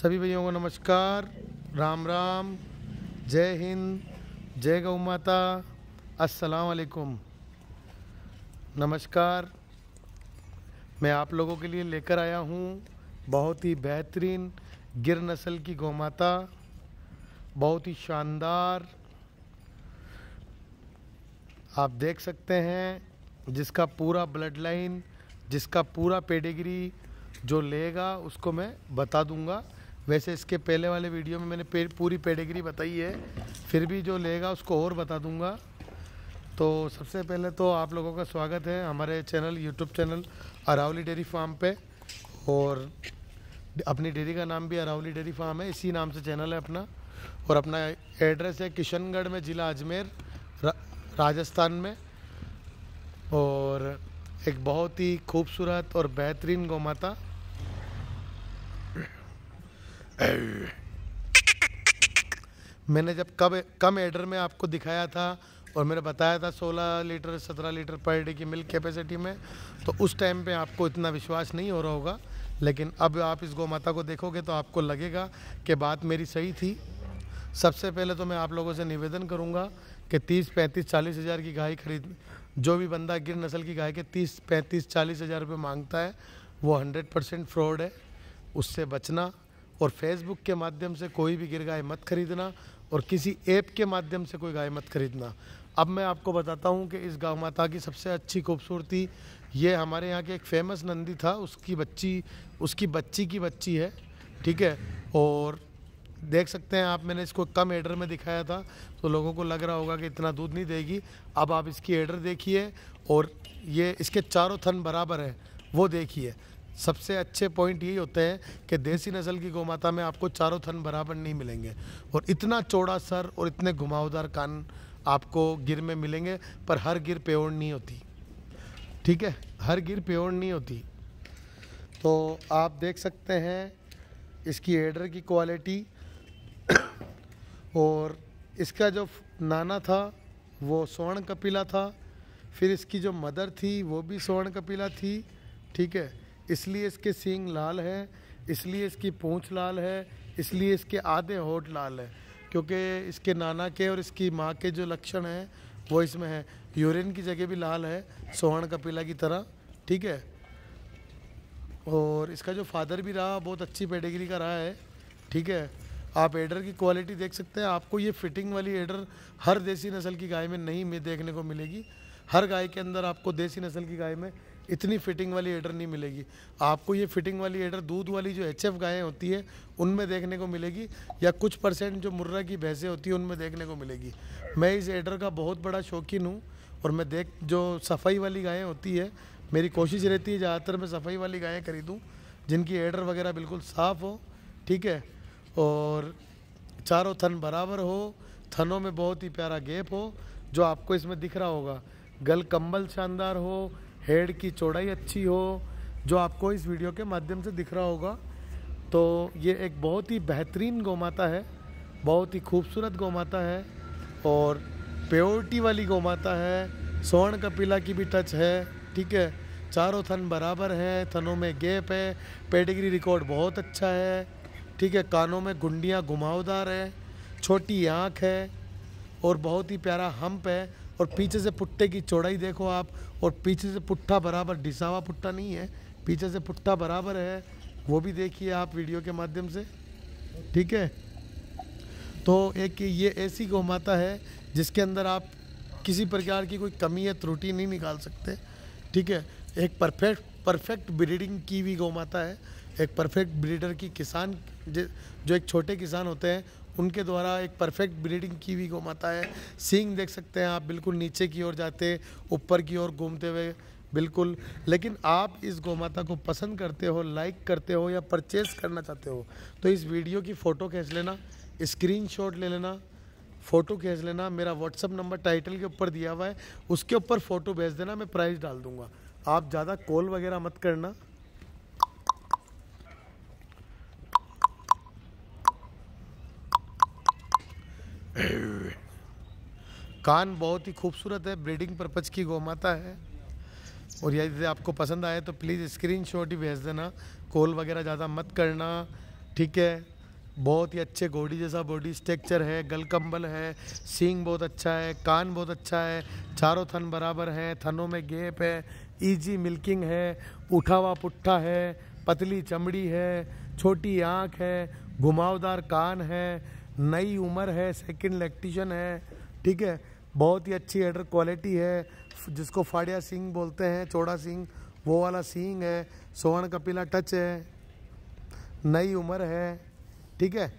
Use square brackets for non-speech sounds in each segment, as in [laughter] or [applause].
सभी भैयों को नमस्कार राम राम जय हिंद जय गौ माता अस्सलाम वालेकुम नमस्कार मैं आप लोगों के लिए लेकर आया हूँ बहुत ही बेहतरीन गिर नस्ल की गौ माता बहुत ही शानदार आप देख सकते हैं जिसका पूरा ब्लड लाइन जिसका पूरा पेडिग्री जो लेगा उसको मैं बता दूंगा वैसे इसके पहले वाले वीडियो में मैंने पूरी पेडिग्री बताई है फिर भी जो लेगा उसको और बता दूंगा तो सबसे पहले तो आप लोगों का स्वागत है हमारे channel YouTube channel Aravali dairy farm पे और अपनी डेयरी का नाम भी अरावली डेयरी फार्म है इसी नाम से चैनल है अपना और अपना एड्रेस है किशनगढ़ में ज़िला अजमेर रा, राजस्थान में और एक बहुत ही खूबसूरत और बेहतरीन गौ माता [laughs] मैंने जब कब कम एडर में आपको दिखाया था और मैंने बताया था 16 लीटर 17 लीटर पर डे की मिल्क कैपेसिटी में तो उस टाइम पे आपको इतना विश्वास नहीं हो रहा होगा लेकिन अब आप इस गौ माता को देखोगे तो आपको लगेगा कि बात मेरी सही थी सबसे पहले तो मैं आप लोगों से निवेदन करूंगा कि 30 पैंतीस चालीस हज़ार की गाय खरीद जो भी बंदा गिर नस्ल की गाय के 30 पैंतीस चालीस हज़ार रुपये मांगता है वो 100 परसेंट फ्रॉड है उससे बचना और फेसबुक के माध्यम से कोई भी गिर गाय मत खरीदना और किसी ऐप के माध्यम से कोई गाय मत खरीदना अब मैं आपको बताता हूँ कि इस गाँव माता की सबसे अच्छी खूबसूरती ये हमारे यहाँ के एक फेमस नंदी था उसकी बच्ची उसकी बच्ची की बच्ची है ठीक है और देख सकते हैं आप मैंने इसको कम एडर में दिखाया था तो लोगों को लग रहा होगा कि इतना दूध नहीं देगी अब आप इसकी एडर देखिए और ये इसके चारों थन बराबर हैं वो देखिए सबसे अच्छे पॉइंट यही होते हैं कि देसी नस्ल की गोमाता में आपको चारों थन बराबर नहीं मिलेंगे और इतना चौड़ा सर और इतने घुमावदार कान आपको गिर में मिलेंगे पर हर गिर पेड़ नहीं होती ठीक है हर गिर पेड़ नहीं होती तो आप देख सकते हैं इसकी एडर की क्वालिटी और इसका जो नाना था वो स्वर्ण कपिला था फिर इसकी जो मदर थी वो भी स्वर्ण कपिला थी ठीक है इसलिए इसके सींग लाल है इसलिए इसकी पूँछ लाल है इसलिए इसके आधे होठ लाल है क्योंकि इसके नाना के और इसकी माँ के जो लक्षण हैं वो इसमें है यूरिन की जगह भी लाल है सोहण कपिला की तरह ठीक है और इसका जो फादर भी रहा बहुत अच्छी पेडिग्री का रहा है ठीक है आप एडर की क्वालिटी देख सकते हैं आपको ये फिटिंग वाली एडर हर देसी नस्ल की गाय में नहीं देखने को मिलेगी हर गाय के अंदर आपको देसी नस्ल की गाय में इतनी फिटिंग वाली एडर नहीं मिलेगी आपको ये फिटिंग वाली एडर दूध वाली जो एच एफ गायें होती है उनमें देखने को मिलेगी या कुछ परसेंट जो मुर्रा की भैंसें होती हैं उनमें देखने को मिलेगी मैं इस एडर का बहुत बड़ा शौकीन हूँ और मैं देख जो सफाई वाली गायें होती है मेरी कोशिश रहती है ज़्यादातर मैं सफाई वाली गायें खरीदूँ जिनकी एडर वगैरह बिल्कुल साफ़ हो ठीक है और चारों थन बराबर हो थनों में बहुत ही प्यारा गैप हो जो आपको इसमें दिख रहा होगा गल कंबल शानदार हो हेड की चौड़ाई अच्छी हो जो आपको इस वीडियो के माध्यम से दिख रहा होगा तो ये एक बहुत ही बेहतरीन गौमाता है बहुत ही खूबसूरत गौमाता है और प्योरिटी वाली गौमाता है स्वर्ण कपिला की भी टच है ठीक है चारों थन बराबर हैं थनों में गैप है पेडिग्री रिकॉर्ड बहुत अच्छा है ठीक है कानों में गुंडियाँ घुमावदार है छोटी आँख है और बहुत ही प्यारा हम्प है और पीछे से पुट्टे की चौड़ाई देखो आप और पीछे से पुट्ठा बराबर डिसावा पुट्टा नहीं है पीछे से पुट्ठा बराबर है वो भी देखिए आप वीडियो के माध्यम से ठीक है तो एक ये ऐसी गौ माता है जिसके अंदर आप किसी प्रकार की कोई कमी या त्रुटि नहीं निकाल सकते ठीक है एक परफेक्ट परफेक्ट ब्रीडिंग की भी गौ माता है एक परफेक्ट ब्रीडर की किसान जो एक छोटे किसान होते हैं उनके द्वारा एक परफेक्ट ब्रीडिंग की हुई घुमाता है सींग देख सकते हैं आप बिल्कुल नीचे की ओर जाते ऊपर की ओर घूमते हुए बिल्कुल लेकिन आप इस माता को पसंद करते हो लाइक करते हो या परचेज़ करना चाहते हो तो इस वीडियो की फ़ोटो खींच लेना स्क्रीन ले लेना फ़ोटो खींच लेना मेरा व्हाट्सअप नंबर टाइटल के ऊपर दिया हुआ है उसके ऊपर फ़ोटो भेज देना मैं प्राइस डाल दूँगा आप ज़्यादा कॉल वगैरह मत करना कान बहुत ही खूबसूरत है ब्रीडिंग पर्पज की गौमाता है और यदि आपको पसंद आए तो प्लीज़ स्क्रीन शॉट ही भेज देना कॉल वगैरह ज़्यादा मत करना ठीक है बहुत ही अच्छे घोड़ी जैसा बॉडी स्ट्रक्चर है गल है सींग बहुत अच्छा है कान बहुत अच्छा है चारों थन बराबर है थनों में गेप है इजी मिल्किंग है उठावा पुट्ठा है पतली चमड़ी है छोटी आँख है घुमावदार कान है नई उम्र है सेकंड लैक्टिशन है ठीक है बहुत ही अच्छी हेडर क्वालिटी है जिसको फाड़िया सिंह बोलते हैं चौड़ा सिंह वो वाला सिंह है सोहन कपिला टच है नई उम्र है ठीक है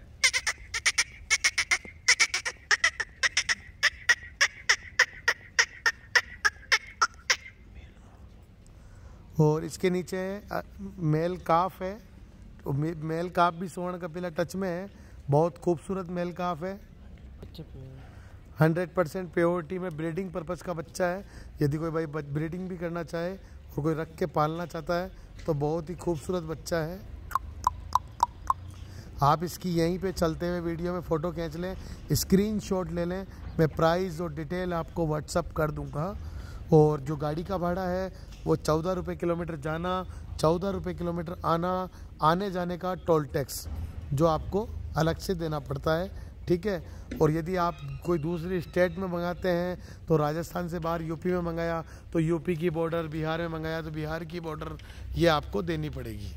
और इसके नीचे मेल काफ है मेल काफ भी सोहन कपिला टच में है बहुत खूबसूरत मेल काफ है हंड्रेड परसेंट प्योरिटी में ब्रीडिंग पर्पज़ का बच्चा है यदि कोई भाई ब्रीडिंग भी करना चाहे और कोई रख के पालना चाहता है तो बहुत ही खूबसूरत बच्चा है आप इसकी यहीं पे चलते हुए वीडियो में फ़ोटो खींच लें स्क्रीनशॉट ले लें मैं प्राइस और डिटेल आपको व्हाट्सअप कर दूंगा और जो गाड़ी का भाड़ा है वो चौदह रुपये किलोमीटर जाना चौदह रुपये किलोमीटर आना आने जाने का टोल टैक्स जो आपको अलग से देना पड़ता है ठीक है और यदि आप कोई दूसरी स्टेट में मंगाते हैं तो राजस्थान से बाहर यूपी में मंगाया तो यूपी की बॉर्डर बिहार में मंगाया तो बिहार की बॉर्डर ये आपको देनी पड़ेगी